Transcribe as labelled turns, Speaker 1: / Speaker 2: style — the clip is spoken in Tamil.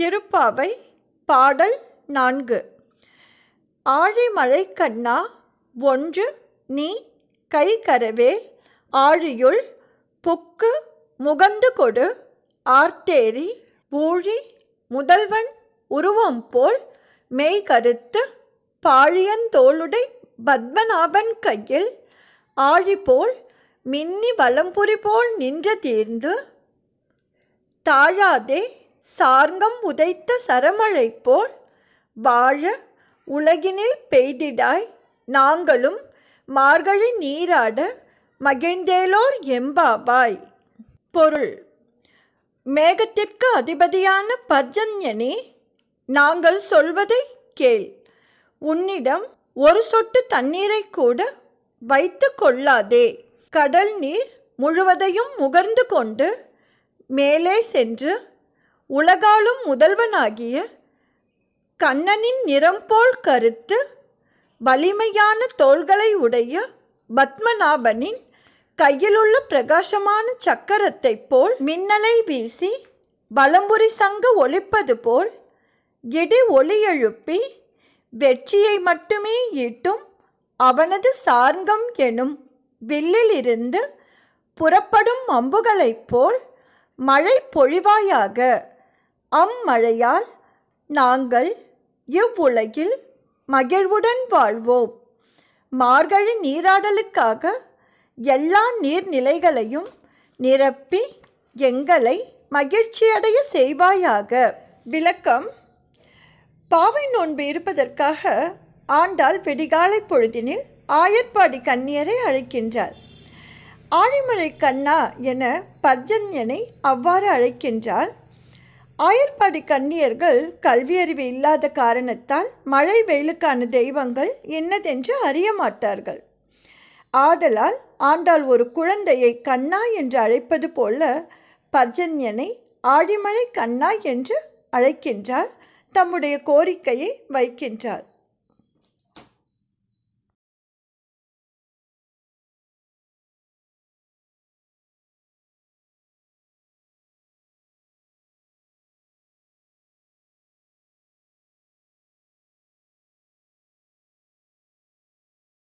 Speaker 1: திருப்பாவை பாடல் நான்கு ஆழிமலை கண்ணா ஒன்று நீ கை கரவே ஆழியுள் புக்கு முகந்து கொடு ஆர்த்தேரி ஊழி முதல்வன் உருவம் போல் மெய் கருத்து பாழியந்தோளுடை பத்மநாபன் கையில் ஆழி போல் மின்னி வலம்புரி போல் நின்ற தீர்ந்து தாழாதே சார்ங்கம் உதைத்த சரமழை போல் வாழ உலகினில் பெய்திடாய் நாங்களும் மார்கழி நீராட மகிழ்ந்தேலோர் எம்பாபாய் பொருள் மேகத்திற்கு அதிபதியான பர்ஜன்யனே நாங்கள் சொல்வதை கேள் உன்னிடம் ஒரு சொட்டு தண்ணீரை கூட வைத்து கொள்ளாதே கடல் நீர் முழுவதையும் முகர்ந்து கொண்டு மேலே சென்று உலகாலும் முதல்வனாகிய கண்ணனின் நிறம் போல் கருத்து வலிமையான தோள்களை உடைய பத்மநாபனின் கையிலுள்ள பிரகாசமான சக்கரத்தைப் போல் மின்னலை வீசி பலம்புரி சங்க ஒழிப்பது போல் இடி ஒளி எழுப்பி வெற்றியை மட்டுமே ஈட்டும் அவனது சார்கம் எனும் வில்லிலிருந்து புறப்படும் அம்புகளைப் போல் மழை பொழிவாயாக அம்மழையால் நாங்கள் இவ்வுலகில் மகிழ்வுடன் வாழ்வோம் மார்கழி நீராடலுக்காக எல்லா நீர்நிலைகளையும் நிரப்பி எங்களை மகிழ்ச்சியடைய செய்வாயாக விளக்கம் பாவை நோன்பு இருப்பதற்காக ஆண்டாள் வெடிகாலை பொழுதினில் ஆயர்பாடி கண்ணியரை அழைக்கின்றார் ஆழிமலை கண்ணா என பர்ஜன்யனை அவ்வாறு அழைக்கின்றார் ஆயர்பாடி கன்னியர்கள் கல்வியறிவு இல்லாத காரணத்தால் மழை வெயிலுக்கான தெய்வங்கள் என்னதென்று அறிய மாட்டார்கள் ஆதலால் ஆண்டாள் ஒரு குழந்தையை கண்ணா என்று அழைப்பது போல பர்ஜன்யனை ஆடிமழை கண்ணா என்று அழைக்கின்றார் தம்முடைய கோரிக்கையை வைக்கின்றார்